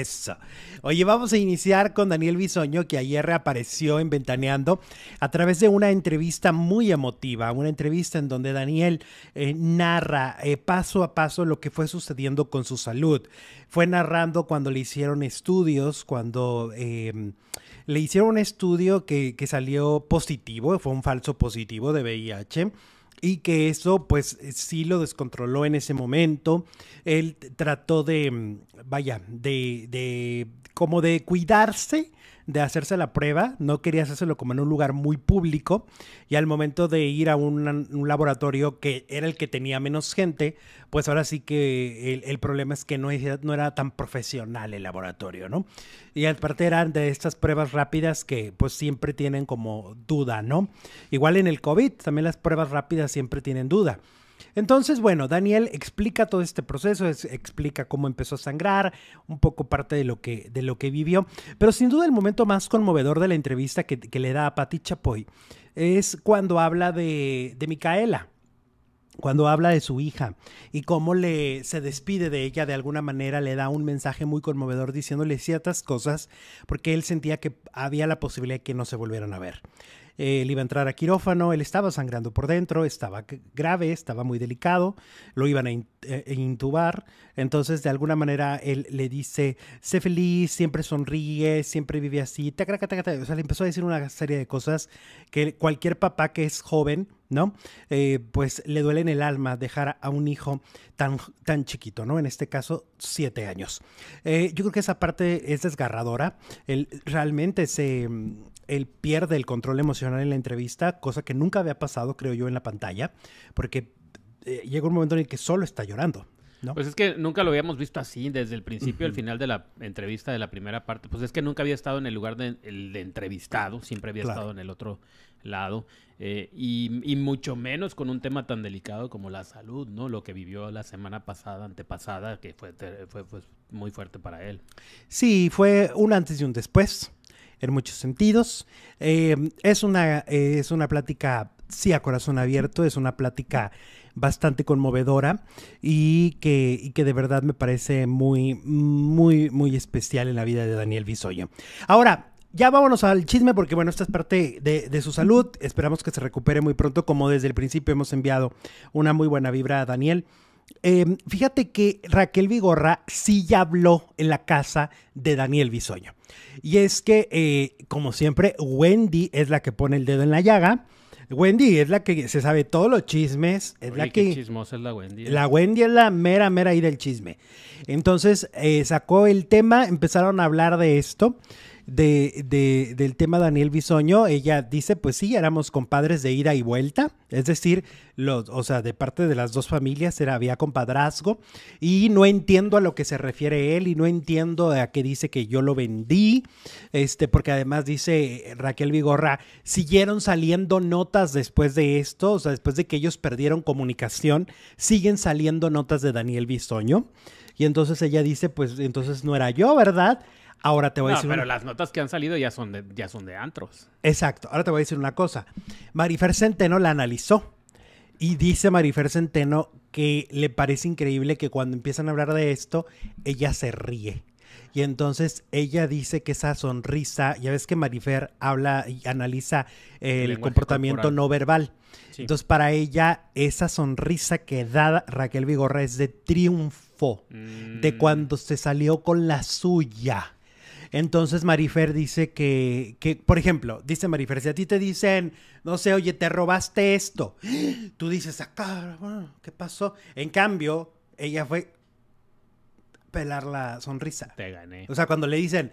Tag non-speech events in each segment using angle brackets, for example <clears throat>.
Eso. Oye, vamos a iniciar con Daniel Bisoño, que ayer reapareció en Ventaneando a través de una entrevista muy emotiva, una entrevista en donde Daniel eh, narra eh, paso a paso lo que fue sucediendo con su salud. Fue narrando cuando le hicieron estudios, cuando em, le hicieron un estudio que, que salió positivo, fue un falso positivo de VIH y que eso pues eh, sí lo descontroló en ese momento. Él trató de, mm, vaya, de, de como de cuidarse de hacerse la prueba, no quería hacérselo como en un lugar muy público y al momento de ir a un, laboratorio que era el que tenía menos gente, pues ahora sí que el, problema es que no, no, era tan profesional el laboratorio, ¿no? Y aparte eran de estas pruebas rápidas que pues siempre tienen como duda, ¿no? Igual en el COVID, también las pruebas rápidas siempre tienen duda. Entonces, bueno, Daniel explica todo este proceso, explica cómo empezó a sangrar, un poco parte de lo, que, de lo que vivió, pero sin duda el momento más conmovedor de la entrevista que, le da a Patti Chapoy es cuando habla de, de Micaela cuando habla de su hija y cómo le se despide de ella de alguna manera le da un mensaje muy conmovedor diciéndole ciertas cosas porque él sentía que había la posibilidad de que no se volvieran a ver él iba a entrar a quirófano, él estaba sangrando por dentro, estaba grave, estaba muy delicado, lo iban a, eh, e intubar, entonces de alguna manera él le dice, sé feliz, siempre sonríe, siempre vive así, o sea, le empezó a decir una serie de cosas que cualquier papá que es joven, ¿no? Eh, pues le duele en el alma dejar a un hijo tan, tan chiquito, ¿no? En este caso, siete años. Eh, yo creo que esa parte es desgarradora. Él realmente se, mm, él pierde el control emocional en la entrevista, cosa que nunca había pasado, creo yo, en la pantalla, porque eh, llega un momento en el que solo está llorando, pues es que nunca lo habíamos visto así desde el principio al final de la entrevista de la primera parte. Pues es que nunca había estado en el lugar del entrevistado, siempre había estado en el otro lado. Eh, y, mucho menos con un tema tan delicado como la salud, ¿no? Lo que vivió la semana pasada, antepasada, que fue, muy fuerte para él. Sí, fue un antes y un después, en muchos sentidos. Eh, es, una, eh, es una plática, sí, a corazón abierto, es una plática bastante conmovedora y que, que de verdad me parece muy, muy, muy especial en la vida de Daniel Bisoyo. Ahora, ya vámonos al chisme porque bueno, esta es parte de, su salud. Esperamos que se recupere muy pronto, como desde el principio hemos enviado una muy buena vibra a Daniel. Em, fíjate que Raquel Vigorra sí ya habló en la casa de Daniel Bisoño. Y es que, eh, como siempre, Wendy es la que pone el dedo en la llaga Wendy es la que se sabe todos los chismes. Es la que. chismosa es la Wendy. ¿eh? La Wendy es la mera, mera ahí del chisme. Entonces eh, sacó el tema, empezaron a hablar de esto de, del tema Daniel Bisoño, ella dice, pues sí, éramos compadres de ida y vuelta, es decir, los, o sea, de parte de las dos familias era, había compadrazgo y no entiendo a lo que se refiere él y no entiendo a qué dice que yo lo vendí, este, porque además dice Raquel Vigorra, siguieron saliendo notas después de esto, o sea, después de que ellos perdieron comunicación, siguen saliendo notas de Daniel Bisoño. Y entonces ella dice, pues entonces no era yo, ¿verdad? Ahora te voy a decir. Pero las notas que han salido ya son, de, ya son de antros. Exacto. Ahora te voy a decir una cosa. Marifer Centeno la analizó. Y dice Marifer Centeno que le parece increíble que cuando empiezan a hablar de esto, ella se ríe. Y entonces ella dice que esa sonrisa, ya ves que Marifer habla y analiza el, comportamiento no verbal. Entonces para ella esa sonrisa que da Raquel Vigorra es de triunfo, de mm. cuando se salió con la suya. Entonces Marifer dice que, que, por ejemplo, dice Marifer, si a ti te dicen, no sé, oye, te robaste esto, tú dices, acá, ah, ¿qué pasó? En cambio, ella fue pelar la sonrisa. Te gané. O sea, cuando le dicen,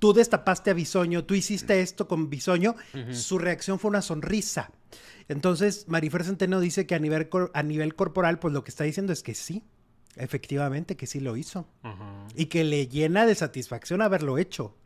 tú destapaste a Bisoño, tú hiciste esto con Bisoño, su reacción fue una sonrisa. Entonces, Marifer Centeno dice que a nivel, a nivel corporal, pues lo que está diciendo es que sí, Efectivamente, que sí lo hizo. Y que le llena de satisfacción haberlo hecho.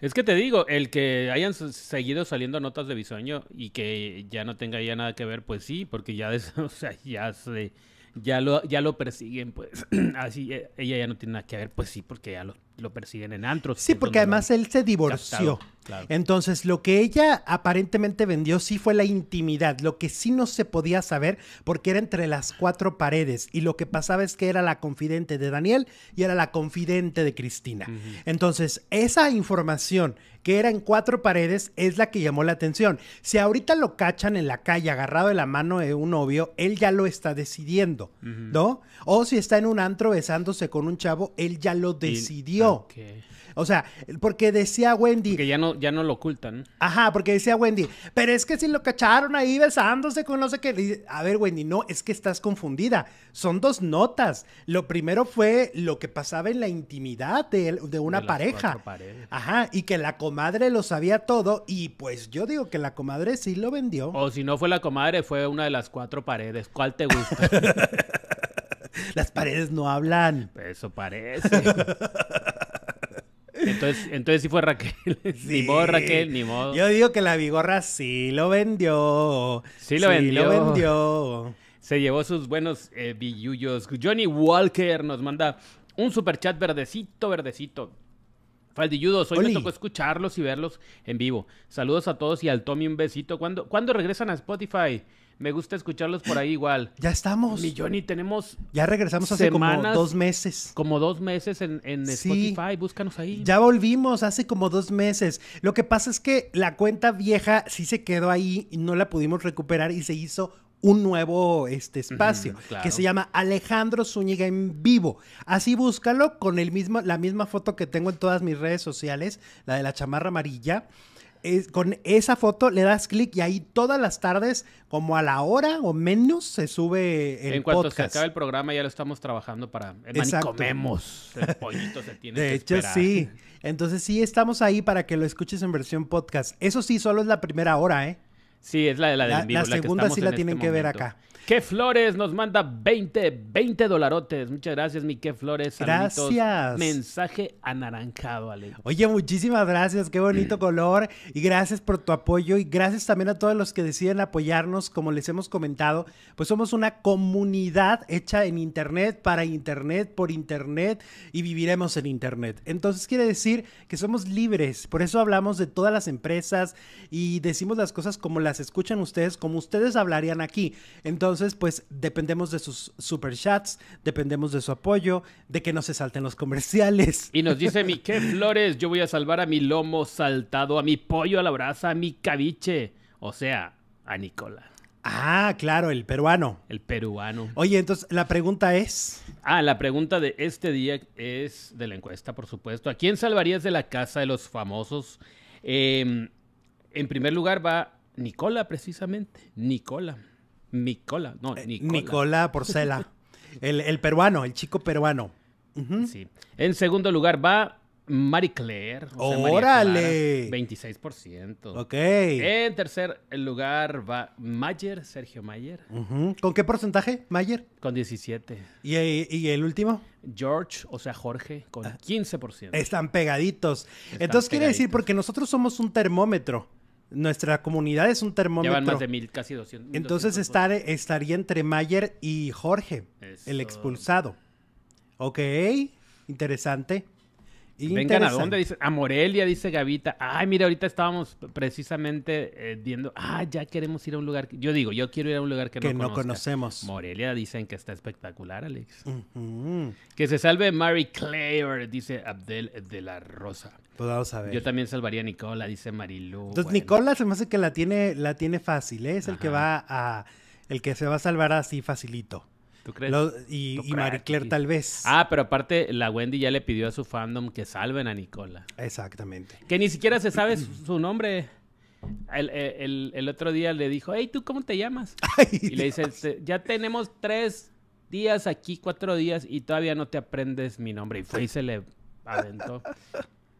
Es que te digo, el que hayan seguido saliendo notas de bisoño y que ya no tenga ya nada que ver, pues sí, porque ya, <laughs> ya se, ya lo, ya lo persiguen, pues <clears throat> así, e, ella ya no tiene nada que ver, pues sí, porque ya lo, persiguen en antro Sí, porque además él se divorció. Entonces, lo que ella aparentemente vendió sí fue la intimidad, lo que sí no se podía saber porque era entre las cuatro paredes y lo que pasaba es que era la confidente de Daniel y era la confidente de Cristina. Entonces, esa información que era en cuatro paredes es la que llamó la atención. Si ahorita lo cachan en la calle agarrado de la mano de un novio, él ya lo está decidiendo, ¿no? O si está en un antro besándose con un chavo, él ya lo decidió. O sea, porque decía Wendy... ya no ya no lo ocultan. Ajá, porque decía Wendy, pero es que si lo cacharon ahí besándose con no sé qué. A ver, Wendy, no, es que estás confundida. Son dos notas. Lo primero fue lo que pasaba en la intimidad de, de una pareja. Ajá, y que la comadre lo sabía todo. Y pues yo digo que la comadre sí lo vendió. O si no fue la comadre, fue una de las cuatro paredes. ¿Cuál te gusta? <laughs> las paredes no hablan. Eso parece. <laughs> Entonces, entonces sí fue Raquel. <laughs> Ni modo Raquel, ni modo. Yo digo que la Vigorra sí lo vendió. Sí lo vendió. Se llevó sus buenos eh, billullos. Johnny Walker nos manda un super chat verdecito, verdecito. Faldilludos, hoy me tocó escucharlos y verlos en vivo. Saludos a todos y al Tommy un besito. ¿Cuándo, regresan a Spotify? Me gusta escucharlos por ahí igual. Ya estamos. Mi Johnny, tenemos. Ya regresamos hace como dos meses. Como dos meses en, Spotify. Búscanos ahí. Ya volvimos hace como dos meses. Lo que pasa es que la cuenta vieja sí se quedó ahí y no la pudimos recuperar y se hizo un nuevo este, espacio que se llama Alejandro Zúñiga en vivo. Así búscalo con el mismo, la misma foto que tengo en todas mis redes sociales, la de la chamarra amarilla. con esa foto le das clic y ahí todas las tardes, como a la hora o menos, se sube el en cuanto se acabe el programa ya lo estamos trabajando para... Exacto. comemos. <laughs> El pollito se tiene De hecho, sí. Entonces sí estamos ahí para que lo escuches en versión podcast. Eso sí, solo es la primera hora, ¿eh? Sí, es la de la, la, la segunda la sí la tienen este que ver acá. Que Flores nos manda 20, 20 dolarotes. Muchas gracias, mi Flores. Gracias. Mensaje anaranjado, Ale. Oye, muchísimas gracias. Qué bonito <clears throat> color. Y gracias por tu apoyo. Y gracias también a todos los que deciden apoyarnos. Como les hemos comentado, pues somos una comunidad hecha en Internet, para Internet, por Internet y viviremos en Internet. Entonces quiere decir que somos libres. Por eso hablamos de todas las empresas y decimos las cosas como las escuchan ustedes, como ustedes hablarían aquí. Entonces, entonces, pues dependemos de sus super chats, dependemos de su apoyo, de que no se salten los comerciales. <laughs> Y nos dice mi Flores, yo voy a salvar a mi lomo saltado, a mi pollo a la brasa, a mi cabiche, o sea, a Nicola. Ah, claro, el peruano. El peruano. Oye, entonces la pregunta es. Ah, la pregunta de este día es de la encuesta, por supuesto. ¿A quién salvarías de la casa de los famosos? Em, en primer lugar va Nicola, precisamente. Nicola. Nicola, no, eh, Nicola. Nicola Porcela, <laughs> el, el, peruano, el chico peruano. Sí. En segundo lugar va Marie Claire. ¡Órale! 26%. Ok. En tercer lugar va Mayer, Sergio Mayer. ¿Con qué porcentaje, Mayer? Con 17. Eh, ¿Y, el último? George, o sea, Jorge, con 15%. Ah, están pegaditos. Entonces quiere decir, porque nosotros somos un termómetro nuestra comunidad es un termómetro. Llevan más de mil, casi 200. Entonces estaría entre Mayer y Jorge, el expulsado. Ok, interesante. Vengan a dónde, dice, a Morelia, dice Gavita. Ay, mira, ahorita estábamos precisamente eh, viendo, ah, ya queremos ir a un lugar, yo digo, yo quiero ir a un lugar que, que no, conocemos. Morelia dicen que está espectacular, Alex. Que se salve Mary Claire, dice Abdel de la Rosa. Podamos pues saber. Yo también salvaría a Nicola, dice Marilu. Entonces, Nicolás Nicola se me hace que la tiene, la tiene fácil, ¿eh? es el que va a, el que se va a salvar así facilito. ¿Tú crees? y, Marie Claire tal vez. Ah, pero aparte la Wendy ya le pidió a su fandom que salven a Nicola. Exactamente. Que ni siquiera se sabe su nombre. El, otro día le dijo, hey, ¿tú cómo te llamas? <laughs> y le dice, ya tenemos tres días aquí, cuatro días, y todavía no te aprendes mi nombre. Y fue y se le aventó. <laughs>